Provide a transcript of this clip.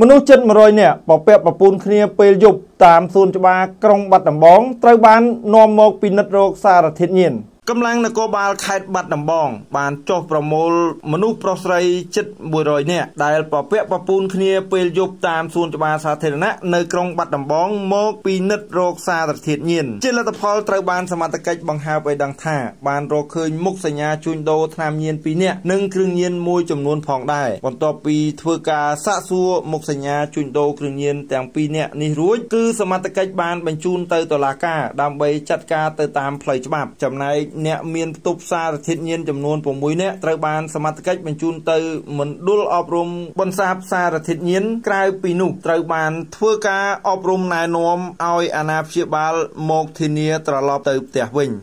មនុស្សជិត100នាក់បពាក់ប្រពូនគ្នាពេលយប់តាមសួនច្បារក្រុងបាត់ដំបងត្រូវបាននាំមកពិនិត្យរោគសារធាតុញៀន។កម្លាំងនគរបាលខេត្តបាត់ដំបង បានចុះប្រមូលមនុស្សប្រុសស្រីជិត100នាក់ដែលពពាក់ពពូនគ្នាពេលយប់តាមសួនច្បារសាធារណៈនៅក្រុងបាត់ដំបងមកពីនិតរោគសារធាតុញៀនជាលទ្ធផលត្រូវបានសមត្ថកិច្ចបង្ហើបឲ្យដឹងថា បានរកឃើញមុខសញ្ញាជួញដូរថ្នាំញៀន2នាក់និងគ្រឿងញៀនមួយចំនួនផងដែរបន្ទាប់ពីធ្វើការសាកសួរមុខសញ្ញាជួញដូរគ្រឿងញៀនទាំង2នាក់នេះរួចគឺសមត្ថកិច្ចបានបញ្ជូនទៅតុលាការដើម្បីចាត់ការទៅតាមផ្លូវច្បាប់ចំណែកអ្នកមានផ្ទុកសារធាតុញៀនចំនួន6នាក់ត្រូវបានសមត្ថកិច្ចបញ្ជូនទៅមណ្ឌលអប់រំ បន្សាបសារធាតុញៀនក្រៅពីនោះត្រូវបាន ធ្វើការ អប់រំណែនាំឲ្យអាណាព្យាបាល មកធានាត្រឡប់ទៅផ្ទះវិញ